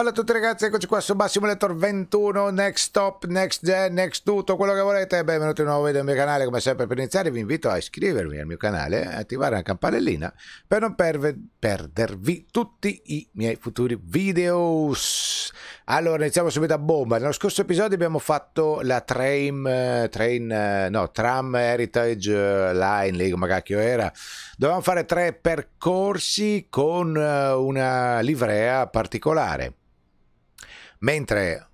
Ciao a tutti ragazzi, eccoci qua su Massimo Lettor 21, Next Top, Next Gen, Next tutto quello che volete. Benvenuti a un nuovo video del mio canale, come sempre per iniziare vi invito a iscrivervi al mio canale e attivare la campanellina per non perdervi tutti i miei futuri video. Allora, iniziamo subito a bomba. Nello scorso episodio abbiamo fatto la train, eh, train eh, no, Tram Heritage eh, Line, lì come cacchio era. Dovevamo fare tre percorsi con una livrea particolare. Mentre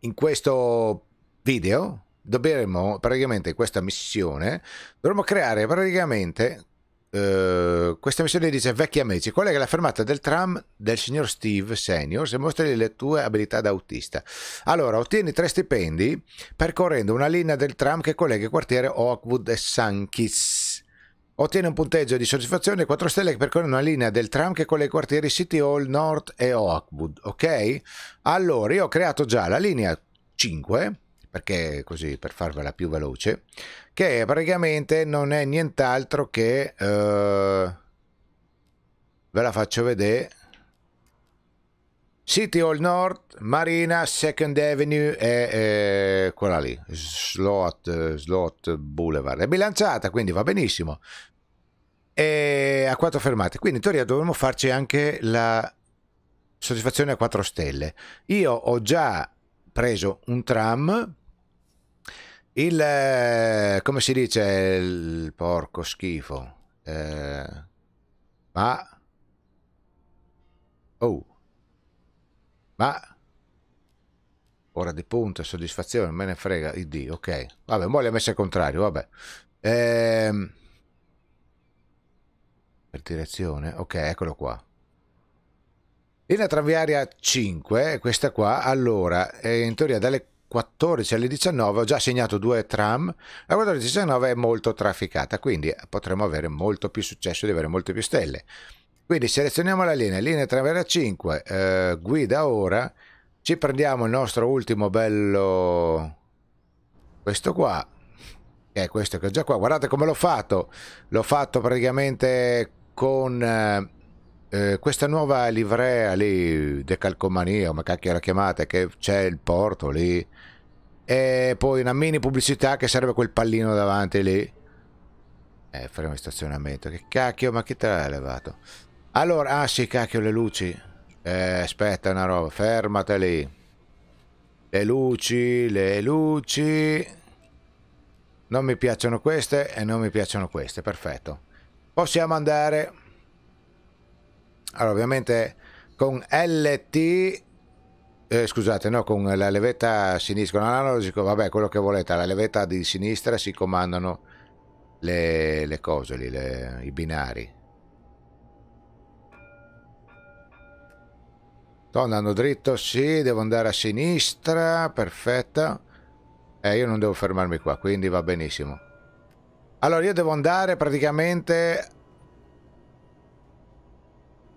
in questo video dovremo praticamente questa missione dovremo creare praticamente eh, questa missione dice vecchi amici collega la fermata del tram del signor Steve Senior se mostri le tue abilità da autista allora ottieni tre stipendi percorrendo una linea del tram che collega il quartiere Oakwood e Sankis Ottiene un punteggio di soddisfazione 4 stelle che percorre una linea del tram che con i quartieri City Hall North e Oakwood, ok? Allora, io ho creato già la linea 5, perché così per farvela più veloce, che praticamente non è nient'altro che... Uh, ve la faccio vedere City Hall North, Marina, Second Avenue e eh, quella lì, Slot, Slot Boulevard. È bilanciata, quindi va benissimo. E a quattro fermate, quindi in teoria dovremmo farci anche la soddisfazione a 4 stelle. Io ho già preso un tram il come si dice il porco schifo eh, ma oh ma ora di punto e soddisfazione, me ne frega il D, ok. Vabbè, mo le ha messe al contrario, vabbè. Ehm... Per direzione, ok, eccolo qua. Linea tranviaria 5, questa qua, allora, in teoria dalle 14 alle 19 ho già segnato due tram, la 14 alle 19 è molto trafficata, quindi potremo avere molto più successo di avere molte più stelle. Quindi selezioniamo la linea, linea 3 Travera 5, eh, guida ora, ci prendiamo il nostro ultimo bello, questo qua, che è questo che ho già qua, guardate come l'ho fatto, l'ho fatto praticamente con eh, eh questa nuova livrea lì, decalcomania, come cacchio la chiamate, che c'è il porto lì, e poi una mini pubblicità che serve quel pallino davanti lì. Eh, fermo di stazionamento, che cacchio, ma chi te l'ha levato? Allora, ah sì, cacchio, le luci. Eh, aspetta una roba, fermate lì. Le luci, le luci. Non mi piacciono queste e non mi piacciono queste, perfetto. Possiamo andare... Allora, ovviamente con LT... Eh, scusate, no, con la levetta sinistra, con analogico, vabbè, quello che volete, la levetta di sinistra si comandano le, le cose lì, le, i binari. Tornano dritto, sì, devo andare a sinistra, perfetto. E eh, io non devo fermarmi qua, quindi va benissimo. Allora, io devo andare praticamente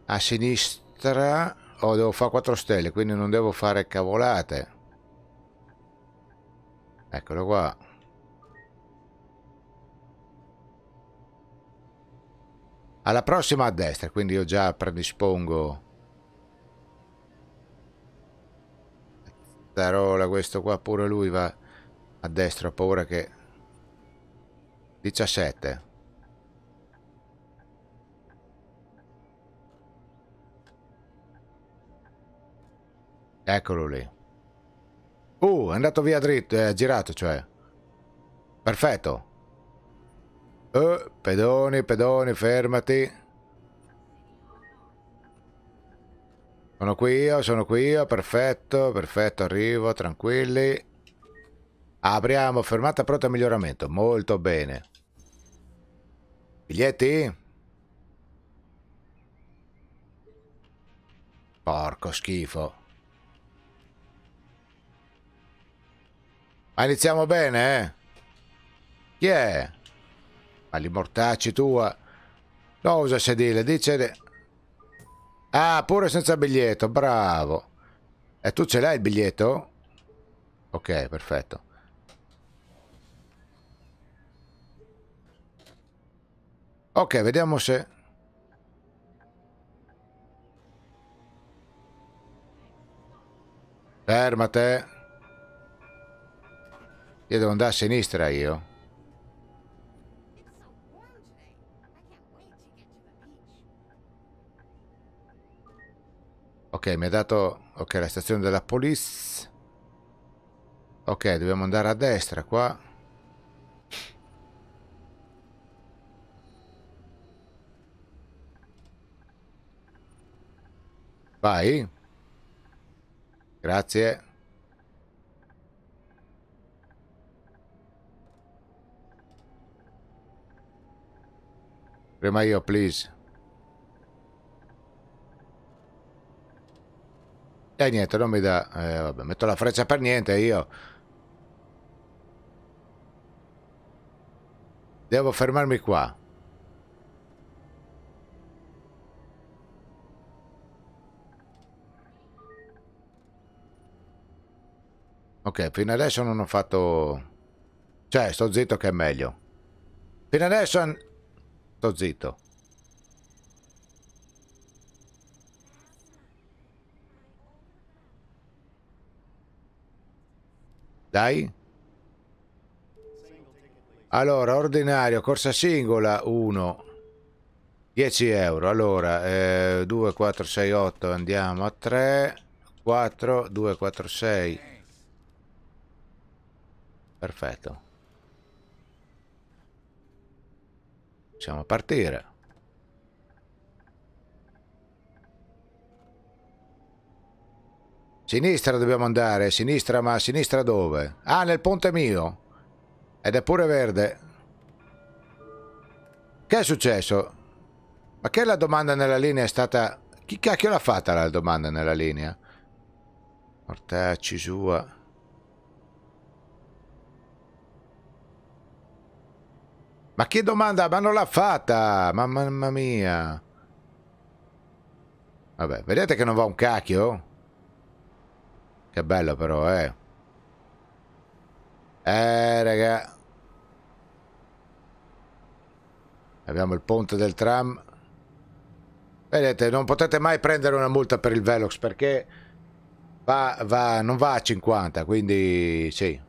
a sinistra. Oh, devo fare 4 stelle, quindi non devo fare cavolate. Eccolo qua. Alla prossima a destra, quindi io già predispongo... Darola, questo qua pure lui va a destra, ho paura che... 17. Eccolo lì. Uh, è andato via dritto, è girato, cioè. Perfetto. Uh, pedoni, pedoni, fermati. Sono qui io, sono qui io, perfetto, perfetto, arrivo, tranquilli. Apriamo, fermata pronta a miglioramento, molto bene. Biglietti? Porco schifo. Ma iniziamo bene, eh? Chi è? Ma li mortacci tua. No, usa sedile, dice... Ah, pure senza biglietto, bravo. E eh, tu ce l'hai il biglietto? Ok, perfetto. Ok, vediamo se... Fermate. Io devo andare a sinistra io. Ok, mi ha dato... Ok, la stazione della police. Ok, dobbiamo andare a destra qua. Vai. Grazie. Prima io, please. Dai niente, non mi dà... Eh, vabbè, metto la freccia per niente io. Devo fermarmi qua. Ok, fino adesso non ho fatto... Cioè, sto zitto che è meglio. Fino adesso... Sto zitto. Dai. Allora, ordinario, corsa singola, 1. 10 euro. Allora, eh, 2, 4, 6, 8, andiamo a 3. 4, 2, 4, 6. Perfetto. Possiamo partire. Sinistra dobbiamo andare, sinistra ma sinistra dove? Ah, nel ponte mio. Ed è pure verde. Che è successo? Ma che la domanda nella linea è stata... Chi cacchio l'ha fatta la domanda nella linea? Mortacci sua... Ma che domanda? Ma non l'ha fatta! Mamma mia! Vabbè, vedete che non va un cacchio? Che bello però, eh. Eh, raga. Abbiamo il ponte del tram. Vedete, non potete mai prendere una multa per il Velox perché va, va, non va a 50, quindi sì.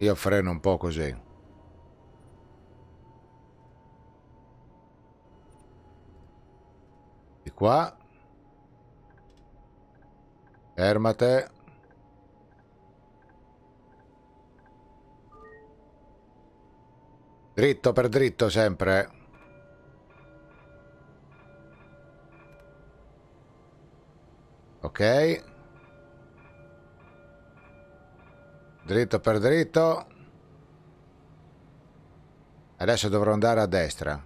Io freno un po' così. Di qua. Fermate. Dritto per dritto sempre. Ok. Dritto per dritto. Adesso dovrò andare a destra.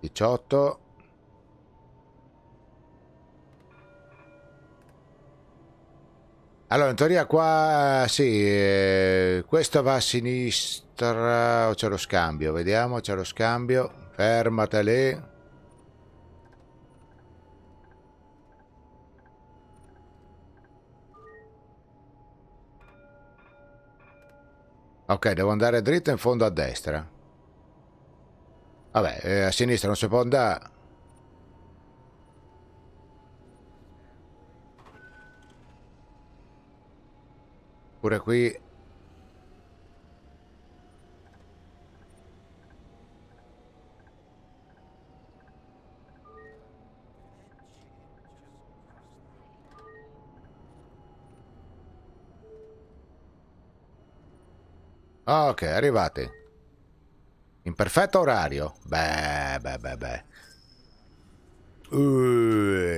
Diciotto. Allora, in teoria qua, sì, eh, questo va a sinistra, o oh, c'è lo scambio, vediamo, c'è lo scambio, fermate lì. Ok, devo andare dritto in fondo a destra. Vabbè, eh, a sinistra non si può andare... Pure qui Ok, arrivate. In perfetto orario. Beh, beh, beh, beh.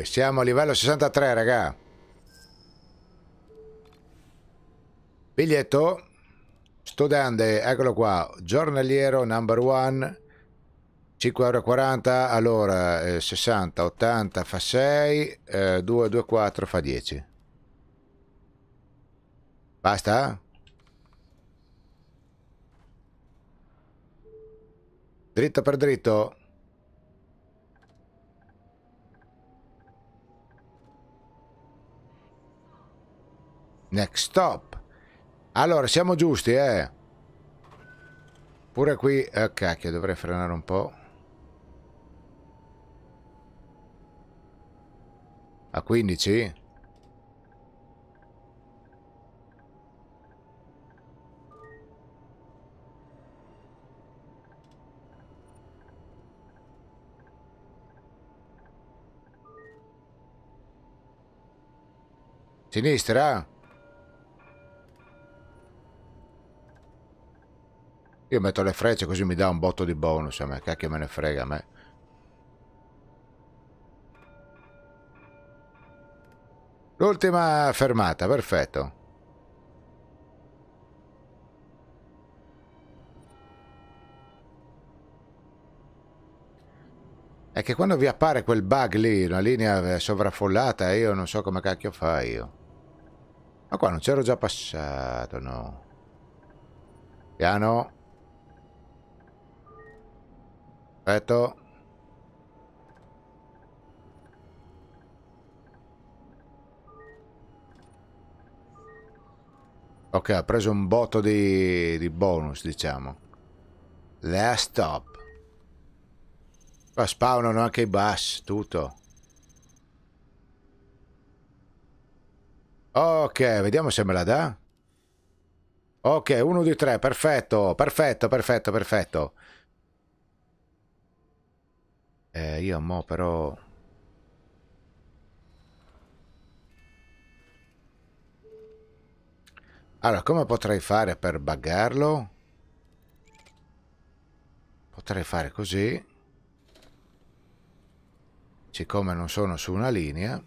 Uh, siamo a livello 63, raga. biglietto studente eccolo qua giornaliero number one 5,40 euro allora eh, 60 80 fa 6 eh, 224 fa 10 basta dritto per dritto next stop allora, siamo giusti, eh. Pure qui... Ah, cacchio, dovrei frenare un po'. A 15? Sinistra? Io metto le frecce così mi dà un botto di bonus a me, cacchio me ne frega a me. L'ultima fermata, perfetto. È che quando vi appare quel bug lì, una linea sovraffollata, io non so come cacchio fa io. Ma qua non c'ero già passato, no. Piano. Perfetto. Ok, ha preso un botto di, di bonus, diciamo. Last stop. Qua spawnano anche i bus, tutto. Ok, vediamo se me la dà. Ok, uno di tre, perfetto, perfetto, perfetto, perfetto. Eh, io mo però... Allora, come potrei fare per buggarlo? Potrei fare così. Siccome non sono su una linea,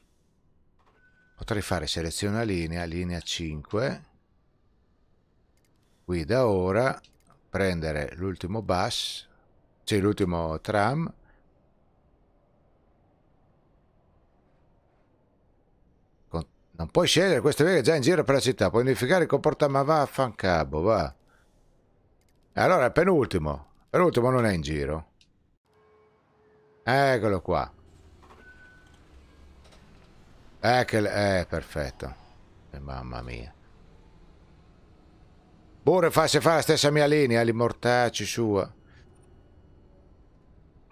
potrei fare seleziona linea, linea 5. Guida ora, prendere l'ultimo bus, cioè l'ultimo tram, Non puoi scegliere queste vere già in giro per la città, puoi modificare il comportamento, ma va a fancabo, va. Allora, il penultimo. penultimo non è in giro. Eccolo qua. Eccolo, eh, perfetto. Eh, mamma mia. Pure fa se fa la stessa mia linea, l'immortacci sua.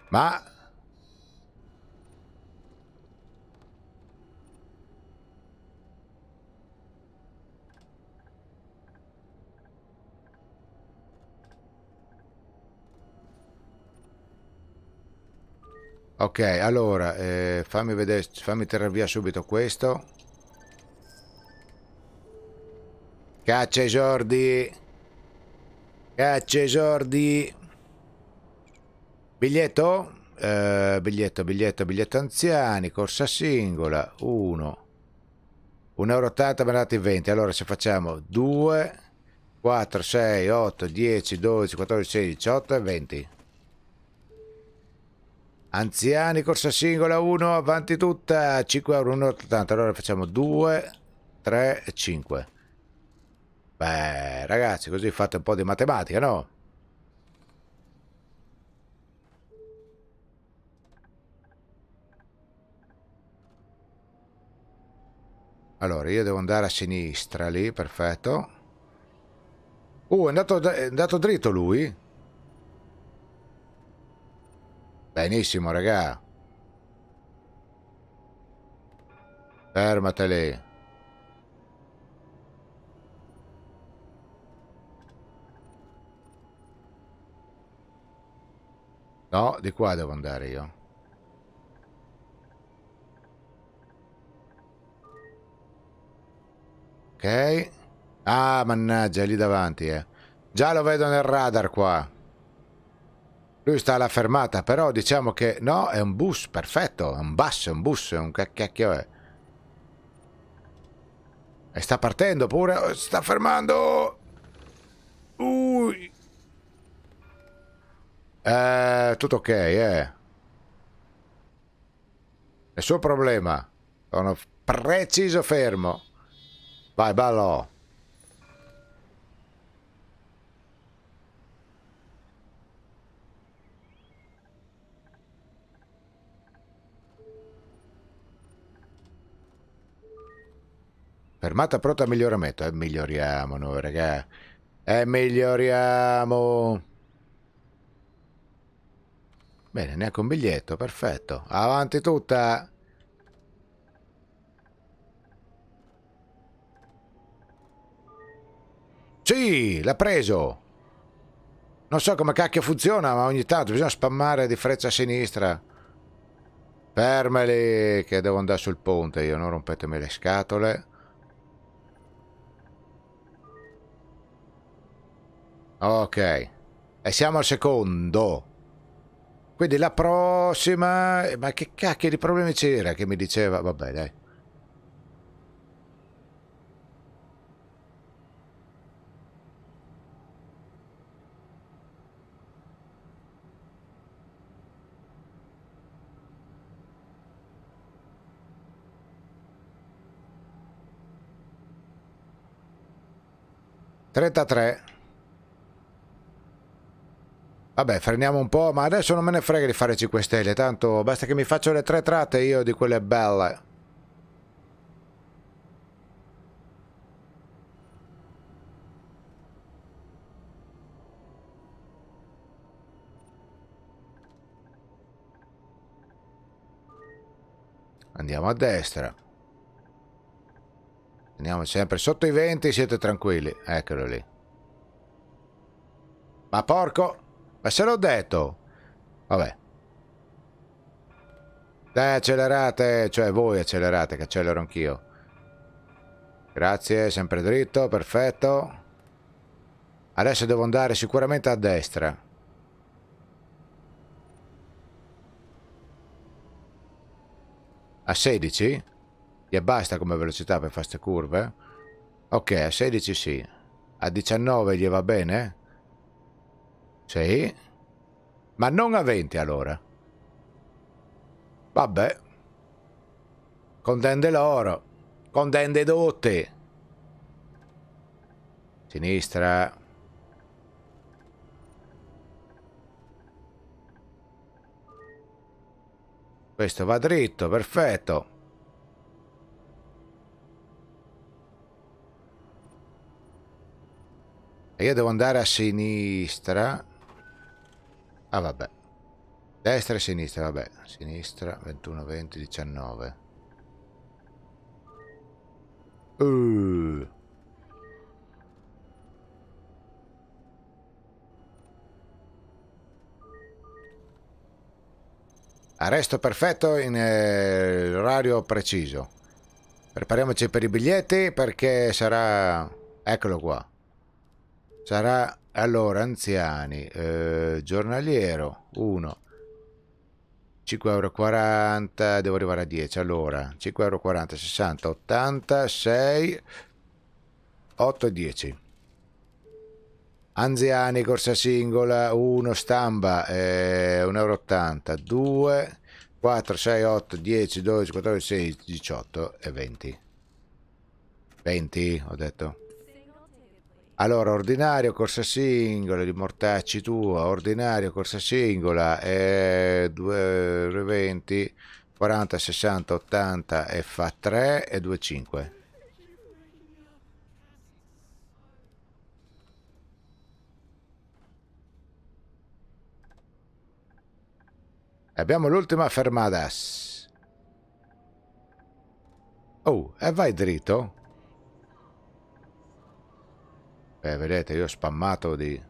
Ma Ok, allora, eh, fammi vedere, fammi tirare via subito questo. Caccia esordi! Caccia esordi! Biglietto? Eh, biglietto, biglietto, biglietto anziani, corsa singola, 1. 1,80 euro me dati 20. Allora se facciamo 2, 4, 6, 8, 10, 12, 14, 16, 18 e 20. Anziani, corsa singola 1, avanti tutta, 5 euro, 1,80. Allora facciamo 2, 3 e 5. Beh, ragazzi, così fate un po' di matematica, no? Allora, io devo andare a sinistra lì, perfetto. Uh, è andato, è andato dritto lui? Benissimo, raga. Fermatele. No, di qua devo andare io. Ok. Ah, mannaggia, lì davanti, eh. Già lo vedo nel radar qua. Lui sta alla fermata, però diciamo che... No, è un bus, perfetto. È un bus, è un bus, è un cacchio è. E sta partendo pure. Oh, sta fermando! Ui! Eh, tutto ok, eh. Nessun problema. Sono preciso fermo. Vai, ballo. Fermata pronta a miglioramento. E eh, miglioriamo noi, raga. E eh, miglioriamo. Bene, neanche un biglietto, perfetto. Avanti tutta. Sì, l'ha preso. Non so come cacchio funziona, ma ogni tanto bisogna spammare di freccia a sinistra. Fermeli, che devo andare sul ponte io, non rompetemi le scatole. Ok. E siamo al secondo. Quindi la prossima... Eh, ma che cacchio di problemi c'era che mi diceva? Vabbè, dai. Trentatré. Vabbè, freniamo un po', ma adesso non me ne frega di fare 5 stelle, tanto basta che mi faccio le tre tratte io di quelle belle. Andiamo a destra. Andiamo sempre sotto i venti, siete tranquilli. Eccolo lì. Ma porco! Ma se l'ho detto! Vabbè. Dai, accelerate! Cioè, voi accelerate, che accelero anch'io. Grazie, sempre dritto, perfetto. Adesso devo andare sicuramente a destra. A 16? Gli basta come velocità per fare queste curve? Ok, a 16 sì. A 19 gli va bene? Sì. Ma non a 20 allora. Vabbè. Contende l'oro. Contende dotte. Sinistra. Questo va dritto, perfetto. E io devo andare a sinistra. Ah vabbè. Destra e sinistra, vabbè. Sinistra, 21, 20, 19. Uh. Arresto perfetto in eh, orario preciso. Prepariamoci per i biglietti perché sarà... Eccolo qua. Sarà allora, anziani, eh, giornaliero, 1. 5,40€, devo arrivare a 10, allora, 5,40€, 60, 80, 6, 8 e 10. Anziani, corsa singola, 1, stamba, eh, 1,80€, 2, 4, 6, 8, 10, 12, 14, 16, 18 e 20. 20, ho detto. Allora, ordinario, corsa singola, di mortacci tua, ordinario, corsa singola, e 2,20, 40, 60, 80 e fa 3 e 2,5. Abbiamo l'ultima fermata. Oh, e vai dritto? eh, vedete io ho spammato di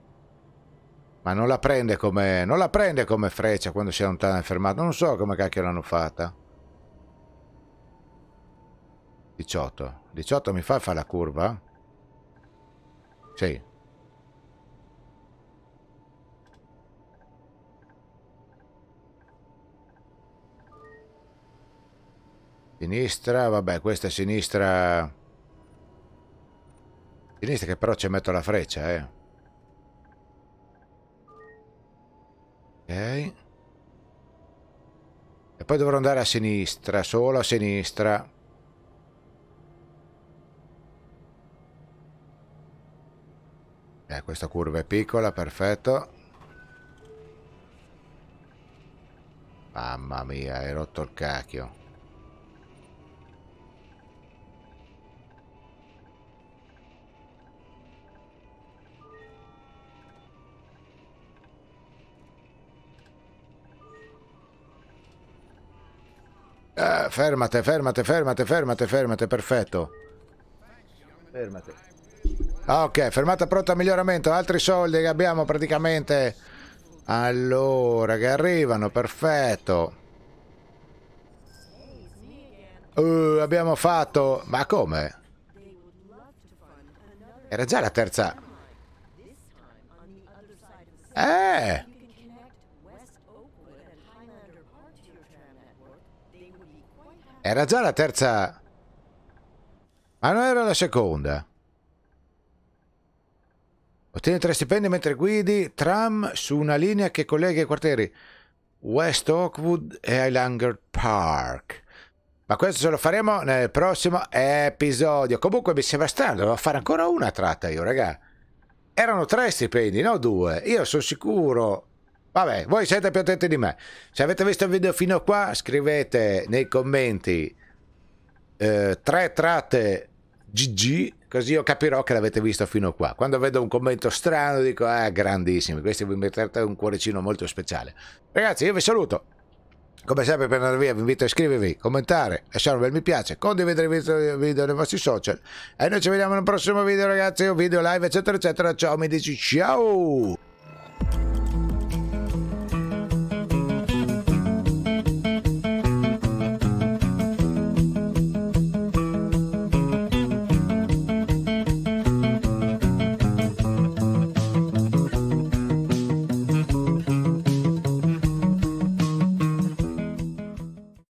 ma non la prende come non la prende come freccia quando si è lontana e fermata. non so come cacchio l'hanno fatta 18 18 mi fa fare la curva? sì sinistra vabbè questa è sinistra Sinistra che però ci metto la freccia, eh. Ok. E poi dovrò andare a sinistra, solo a sinistra. Eh, questa curva è piccola, perfetto. Mamma mia, hai rotto il cacchio. Fermate, fermate, fermate, fermate, fermate, perfetto. Fermate. Ah, ok, fermata pronta a miglioramento, altri soldi che abbiamo praticamente. Allora, che arrivano, perfetto. Uh, abbiamo fatto... Ma come? Era già la terza... Eh! Era già la terza... Ma non era la seconda. Ottieni tre stipendi mentre guidi tram su una linea che collega i quartieri West Oakwood e Highlander Park. Ma questo ce lo faremo nel prossimo episodio. Comunque mi sembra strano, dovevo fare ancora una tratta io, raga. Erano tre stipendi, no due. Io sono sicuro Vabbè, voi siete più attenti di me. Se avete visto il video fino a qua, scrivete nei commenti eh, tre tratte GG, così io capirò che l'avete visto fino a qua. Quando vedo un commento strano dico, ah, grandissimi, questi vi mettete un cuoricino molto speciale. Ragazzi, io vi saluto. Come sempre per andare via vi invito a iscrivervi, commentare, lasciare un bel mi piace, condividere il video nei vostri social e noi ci vediamo nel prossimo video ragazzi, un video live eccetera eccetera, ciao mi dici ciao!